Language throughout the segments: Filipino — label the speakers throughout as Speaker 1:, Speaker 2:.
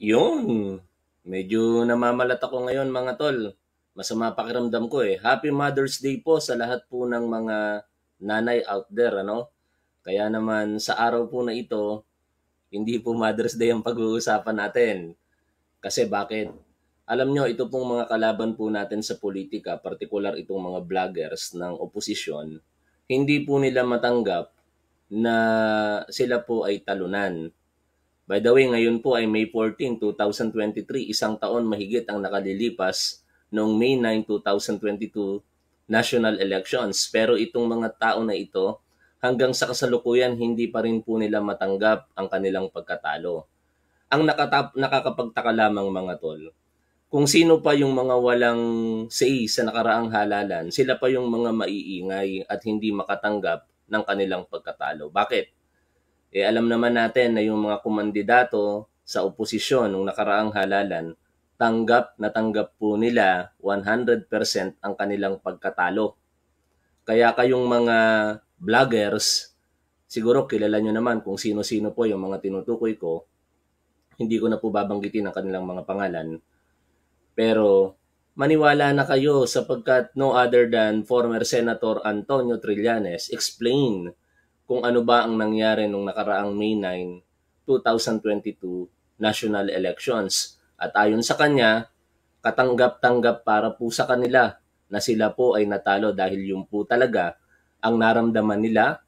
Speaker 1: Yun. Medyo namamalat ako ngayon mga tol. Masama pakiramdam ko eh. Happy Mother's Day po sa lahat po ng mga nanay out there, ano? Kaya naman sa araw po na ito, hindi po Mother's Day ang pag-uusapan natin. Kasi bakit? Alam nyo, ito pong mga kalaban po natin sa politika, particular itong mga vloggers ng oposisyon, hindi po nila matanggap na sila po ay talunan By the way, ngayon po ay May 14, 2023, isang taon mahigit ang nakalilipas noong May 9, 2022 national elections. Pero itong mga tao na ito, hanggang sa kasalukuyan, hindi pa rin po nila matanggap ang kanilang pagkatalo. Ang nakatap, nakakapagtaka lamang mga tol, kung sino pa yung mga walang say sa nakaraang halalan, sila pa yung mga maiingay at hindi makatanggap ng kanilang pagkatalo. Bakit? Eh alam naman natin na yung mga kumandidato sa oposisyon nung nakaraang halalan, tanggap na tanggap po nila 100% ang kanilang pagkatalo. Kaya kayong mga vloggers, siguro kilala nyo naman kung sino-sino po yung mga tinutukoy ko. Hindi ko na po babanggitin ang kanilang mga pangalan. Pero maniwala na kayo sapagkat no other than former Senator Antonio Trillanes explain kung ano ba ang nangyari nung nakaraang May 9, 2022 national elections. At ayon sa kanya, katanggap-tanggap para po sa kanila na sila po ay natalo dahil yun po talaga ang naramdaman nila,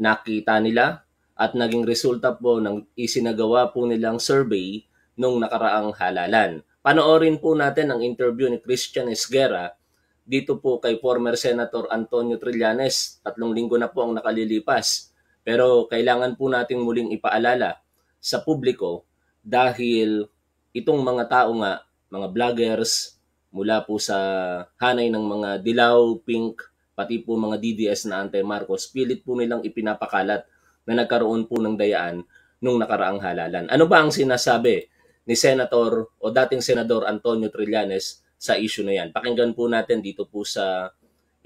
Speaker 1: nakita nila, at naging resulta po ng isinagawa po nilang survey nung nakaraang halalan. Panoorin po natin ang interview ni Christian Esguerra dito po kay former Senator Antonio Trillanes. Tatlong linggo na po ang nakalilipas. Pero kailangan po nating muling ipaalala sa publiko dahil itong mga tao nga, mga vloggers, mula po sa hanay ng mga dilaw, pink, pati po mga DDS na anti-Marcos, pilit po nilang ipinapakalat na nagkaroon po ng dayaan nung nakaraang halalan. Ano ba ang sinasabi ni Senator o dating Senador Antonio Trillanes sa issue na yan. Pakinggan po natin dito po sa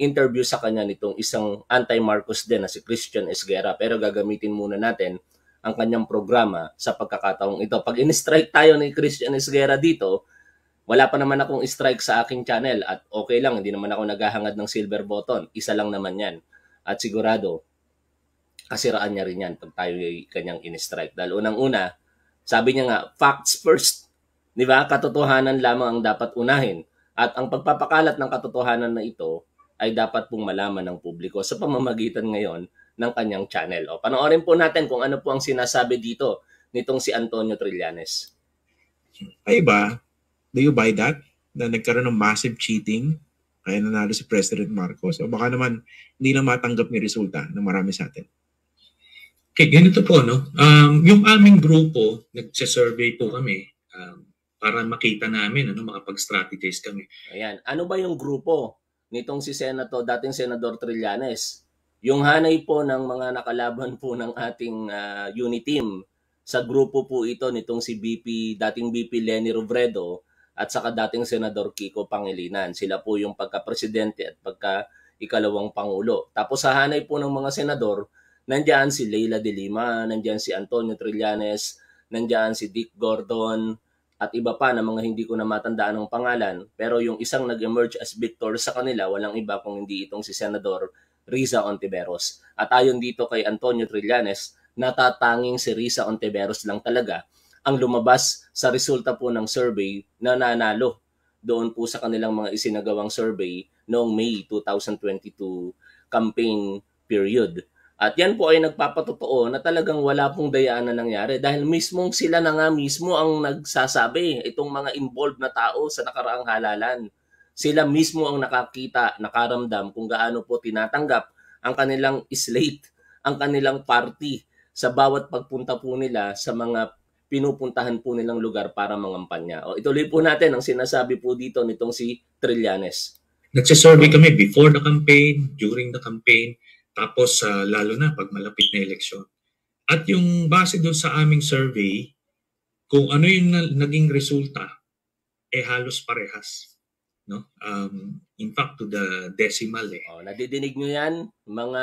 Speaker 1: interview sa kanya nitong isang anti-Marcos din na si Christian Esguera. Pero gagamitin muna natin ang kanyang programa sa pagkakataong ito. Pag in-strike tayo ni Christian Esguera dito, wala pa naman akong strike sa aking channel at okay lang, hindi naman ako naghahangad ng silver button. Isa lang naman yan. At sigurado, kasiraan niya rin yan pag tayo kanyang in-strike. Dahil unang-una, sabi niya nga, facts first Di ba? Katotohanan lamang ang dapat unahin. At ang pagpapakalat ng katotohanan na ito ay dapat pong malaman ng publiko sa pamamagitan ngayon ng kanyang channel. O, panoorin po natin kung ano po ang sinasabi dito nitong si Antonio Trillanes.
Speaker 2: Ay ba? Do you buy that? Na nagkaroon ng massive cheating? Kaya nanalo si President Marcos? O baka naman hindi na matanggap ni resulta ng marami sa atin? Okay, ganito po, no? Um, yung aming grupo, nagsa-survey po kami. Um, para makita namin, ano, makapag-strategize kami.
Speaker 1: Ayan. Ano ba yung grupo nitong si Senator, dating Senador Trillanes? Yung hanay po ng mga nakalaban po ng ating uh, unit team sa grupo po ito nitong si BP, dating BP Lenny Robredo at saka dating Senador Kiko Pangilinan. Sila po yung pagka-presidente at pagka ikalawang pangulo. Tapos sa hanay po ng mga senador, nandiyan si Leila De Lima, nandiyan si Antonio Trillanes, nandiyan si Dick Gordon, at iba pa na mga hindi ko na matandaan ang pangalan, pero yung isang nag-emerge as victor sa kanila, walang iba kung hindi itong si Senador Riza Ontiveros. At ayon dito kay Antonio Trillanes, natatanging si Riza Ontiveros lang talaga ang lumabas sa resulta po ng survey na nanalo doon po sa kanilang mga isinagawang survey noong May 2022 campaign period. At yan po ay nagpapatotoo na talagang wala pong dayaan na nangyari dahil mismong sila na nga mismo ang nagsasabi, itong mga involved na tao sa nakaraang halalan. Sila mismo ang nakakita, nakaramdam kung gaano po tinatanggap ang kanilang slate, ang kanilang party sa bawat pagpunta po nila sa mga pinupuntahan po nilang lugar para mangampanya. O, ituloy po natin ang sinasabi po dito nitong si Trillanes. Nagsasurvey kami before the campaign, during the campaign, tapos uh, lalo na pag malapit
Speaker 2: na eleksyon. At yung base doon sa aming survey, kung ano yung na- naging resulta,
Speaker 1: eh halos parehas. No? Um, in fact, to the decimal eh. Oh, nadidinig nyo yan, mga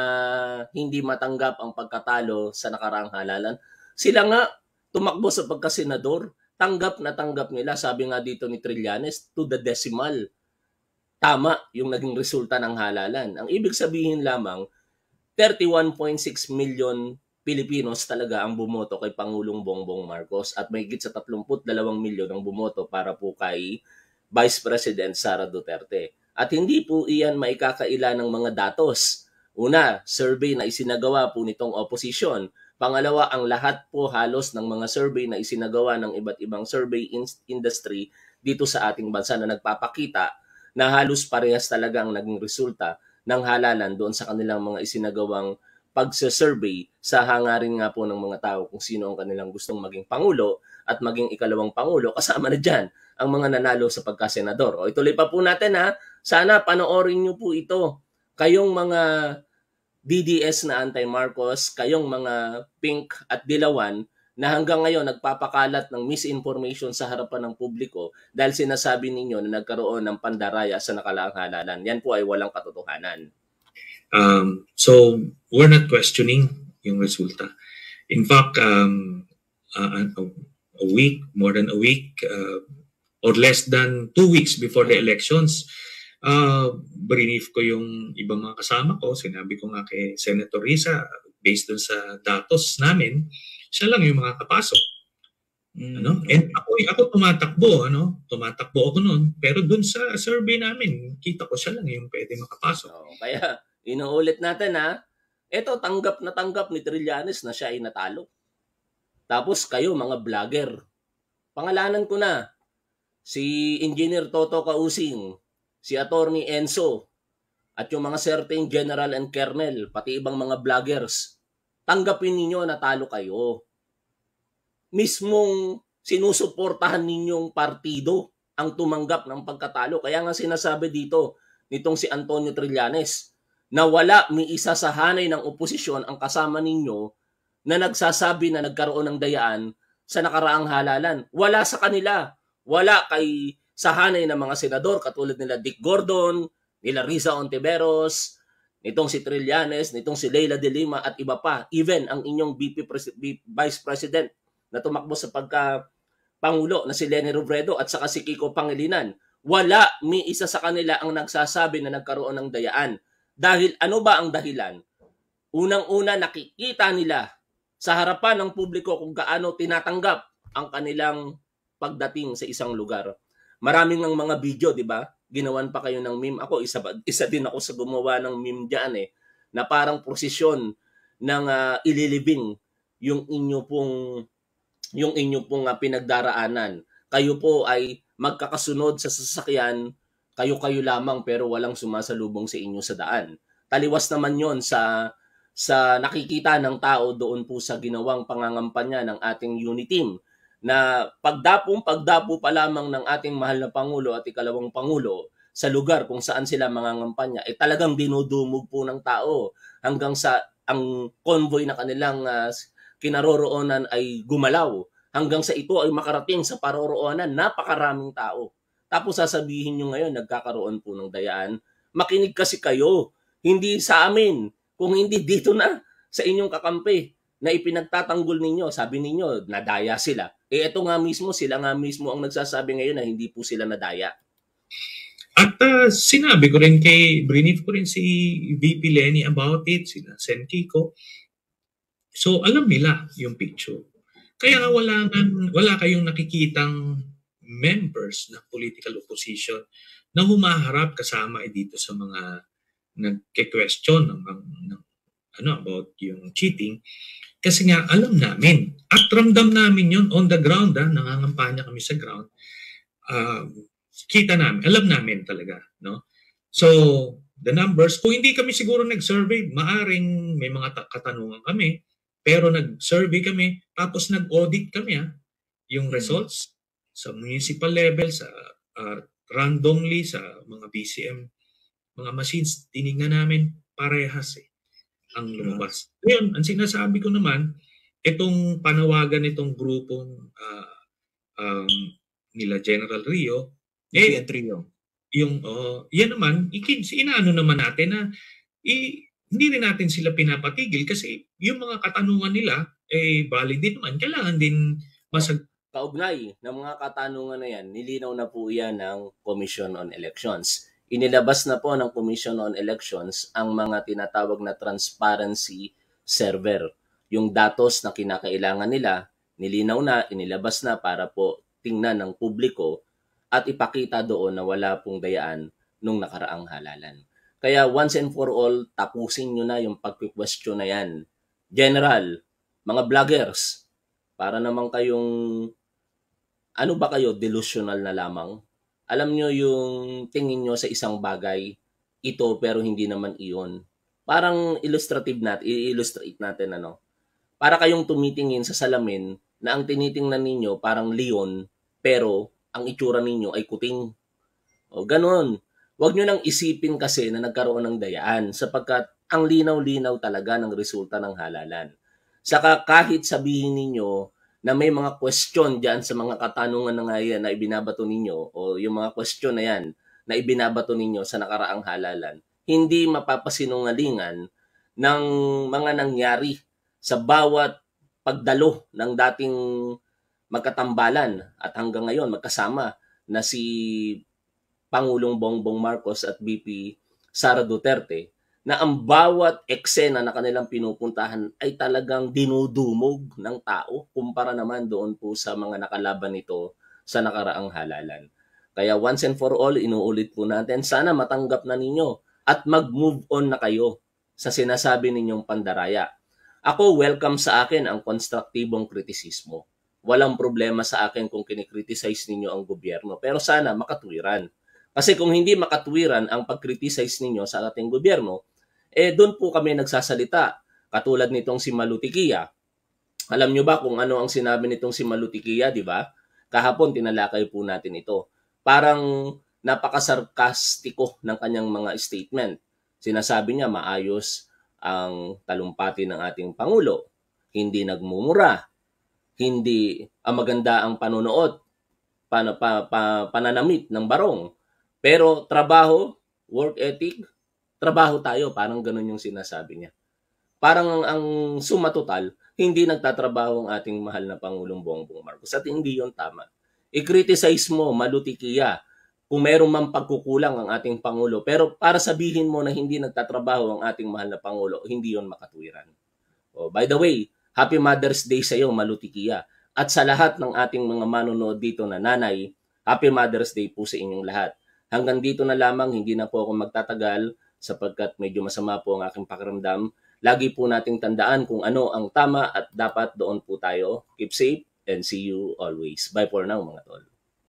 Speaker 1: hindi matanggap ang pagkatalo sa nakaraang halalan. Sila nga, tumakbo sa pagkasenador, tanggap na tanggap nila, sabi nga dito ni Trillanes, to the decimal. Tama yung naging resulta ng halalan. Ang ibig sabihin lamang, 31.6 million Pilipinos talaga ang bumoto kay Pangulong Bongbong Marcos at may higit sa 32 milyon ang bumoto para po kay Vice President Sara Duterte. At hindi po iyan maikakaila ng mga datos. Una, survey na isinagawa po nitong opposition. Pangalawa, ang lahat po halos ng mga survey na isinagawa ng iba't ibang survey in- industry dito sa ating bansa na nagpapakita na halos parehas talaga ang naging resulta ng halalan doon sa kanilang mga isinagawang pagsasurvey sa hangarin nga po ng mga tao kung sino ang kanilang gustong maging pangulo at maging ikalawang pangulo kasama na dyan ang mga nanalo sa pagkasenador. O ituloy pa po natin ha. Sana panoorin nyo po ito. Kayong mga DDS na anti-Marcos, kayong mga pink at dilawan na hanggang ngayon nagpapakalat ng misinformation sa harapan ng publiko dahil sinasabi ninyo na nagkaroon ng pandaraya sa nakalaang halalan. Yan po ay walang katotohanan.
Speaker 2: Um, so, we're not questioning yung resulta. In fact, um, uh, a week, more than a week, uh, or less than two weeks before the elections, uh, brief ko yung ibang mga kasama ko. Sinabi ko nga kay Senator Risa, based dun sa datos namin, siya lang yung makakapasok. Mm. Ano? And ako, ako tumatakbo, ano? Tumatakbo ako noon. Pero dun sa survey namin, kita ko siya
Speaker 1: lang yung pwede makapasok. Oh, kaya inuulit natin ha. Ito tanggap na tanggap ni Trillanes na siya ay natalo. Tapos kayo mga vlogger. Pangalanan ko na si Engineer Toto Kausing, si Attorney Enzo, at yung mga certain general and kernel, pati ibang mga vloggers tanggapin ninyo na talo kayo. Mismong sinusuportahan ninyong partido ang tumanggap ng pagkatalo. Kaya nga sinasabi dito nitong si Antonio Trillanes na wala may isa sa hanay ng oposisyon ang kasama ninyo na nagsasabi na nagkaroon ng dayaan sa nakaraang halalan. Wala sa kanila. Wala kay sa hanay ng mga senador katulad nila Dick Gordon, nila Riza Ontiveros, nitong si Trillanes, nitong si Leila De Lima at iba pa, even ang inyong BP Pres- Vice President na tumakbo sa pagka Pangulo na si Lenny Robredo at saka si Kiko Pangilinan, wala mi isa sa kanila ang nagsasabi na nagkaroon ng dayaan. Dahil ano ba ang dahilan? Unang-una nakikita nila sa harapan ng publiko kung gaano tinatanggap ang kanilang pagdating sa isang lugar. Maraming ng mga video, di ba? ginawan pa kayo ng meme. Ako, isa, isa din ako sa gumawa ng meme dyan eh, na parang prosesyon ng uh, ililibing yung inyo pong yung inyo pong uh, pinagdaraanan. Kayo po ay magkakasunod sa sasakyan, kayo-kayo lamang pero walang sumasalubong sa inyo sa daan. Taliwas naman yon sa sa nakikita ng tao doon po sa ginawang pangangampanya ng ating unity team na pagdapong pagdapo pa lamang ng ating mahal na Pangulo at ikalawang Pangulo sa lugar kung saan sila mangangampanya, eh talagang dinudumog po ng tao hanggang sa ang convoy na kanilang uh, kinaroroonan ay gumalaw hanggang sa ito ay makarating sa paroroonan napakaraming tao. Tapos sasabihin nyo ngayon, nagkakaroon po ng dayaan. Makinig kasi kayo, hindi sa amin, kung hindi dito na sa inyong kakampi na ipinagtatanggol ninyo, sabi ninyo, nadaya sila. Eh ito nga mismo, sila nga mismo ang nagsasabi ngayon na hindi po sila nadaya.
Speaker 2: At uh, sinabi ko rin kay, brinif ko rin si VP Lenny about it, sina Sen Kiko. So alam nila yung picture. Kaya wala, nang, wala kayong nakikitang members ng political opposition na humaharap kasama eh dito sa mga nagke-question ng, ng ano about yung cheating kasi nga alam namin at ramdam namin yun on the ground, ah, nangangampanya kami sa ground. Uh, kita namin, alam namin talaga. No? So, the numbers, kung hindi kami siguro nag-survey, maaring may mga katanungan kami, pero nag-survey kami, tapos nag-audit kami ah, yung hmm. results sa municipal level, sa uh, randomly, sa mga BCM, mga machines, tinignan namin parehas eh ang lumabas. Ngayon, ang sinasabi ko naman, itong panawagan itong grupong uh, um, nila General Rio, eh, Rio. Rio. yung, oh, yan naman, ikin, inaano naman natin na i, hindi rin natin sila pinapatigil kasi yung mga katanungan nila, eh, valid din naman. Kailangan din masag...
Speaker 1: Kaugnay ng mga katanungan na yan, nilinaw na po yan ng Commission on Elections inilabas na po ng Commission on Elections ang mga tinatawag na transparency server. Yung datos na kinakailangan nila, nilinaw na, inilabas na para po tingnan ng publiko at ipakita doon na wala pong dayaan nung nakaraang halalan. Kaya once and for all, tapusin nyo na yung pag-question na yan. General, mga vloggers, para naman kayong, ano ba kayo, delusional na lamang? Alam nyo yung tingin nyo sa isang bagay, ito pero hindi naman iyon. Parang illustrative natin, i-illustrate natin ano. Para kayong tumitingin sa salamin na ang tinitingnan ninyo parang leon pero ang itsura ninyo ay kuting. O ganun. Huwag nyo nang isipin kasi na nagkaroon ng dayaan sapagkat ang linaw-linaw talaga ng resulta ng halalan. Saka kahit sabihin ninyo na may mga question diyan sa mga katanungan na nga yan na ibinabato ninyo o yung mga question na yan na ibinabato ninyo sa nakaraang halalan, hindi mapapasinungalingan ng mga nangyari sa bawat pagdalo ng dating magkatambalan at hanggang ngayon magkasama na si Pangulong Bongbong Marcos at VP Sara Duterte na ang bawat eksena na kanilang pinupuntahan ay talagang dinudumog ng tao kumpara naman doon po sa mga nakalaban nito sa nakaraang halalan. Kaya once and for all, inuulit po natin, sana matanggap na ninyo at mag-move on na kayo sa sinasabi ninyong pandaraya. Ako, welcome sa akin ang konstruktibong kritisismo. Walang problema sa akin kung kinikritisize ninyo ang gobyerno, pero sana makatuwiran. Kasi kung hindi makatuwiran ang pagkritisize ninyo sa ating gobyerno, eh doon po kami nagsasalita. Katulad nitong si Malutikia. Alam nyo ba kung ano ang sinabi nitong si Malutikia, di ba? Kahapon tinalakay po natin ito. Parang napakasarkastiko ng kanyang mga statement. Sinasabi niya maayos ang talumpati ng ating Pangulo. Hindi nagmumura. Hindi ang ah, maganda ang panonood, pan, pa, pa, pananamit ng barong. Pero trabaho, work ethic, trabaho tayo, parang ganun yung sinasabi niya. Parang ang, ang suma hindi nagtatrabaho ang ating mahal na Pangulong Bongbong Marcos at hindi yon tama. I-criticize mo, malutikiya, kung meron man pagkukulang ang ating Pangulo. Pero para sabihin mo na hindi nagtatrabaho ang ating mahal na Pangulo, hindi yon makatuwiran. Oh, by the way, Happy Mother's Day sa iyo, Malutikia. At sa lahat ng ating mga manonood dito na nanay, Happy Mother's Day po sa inyong lahat. Hanggang dito na lamang, hindi na po ako magtatagal sapagkat medyo masama po ang aking pakiramdam. Lagi po nating tandaan kung ano ang tama at dapat doon po tayo. Keep safe and see you always. Bye for now mga
Speaker 2: tol.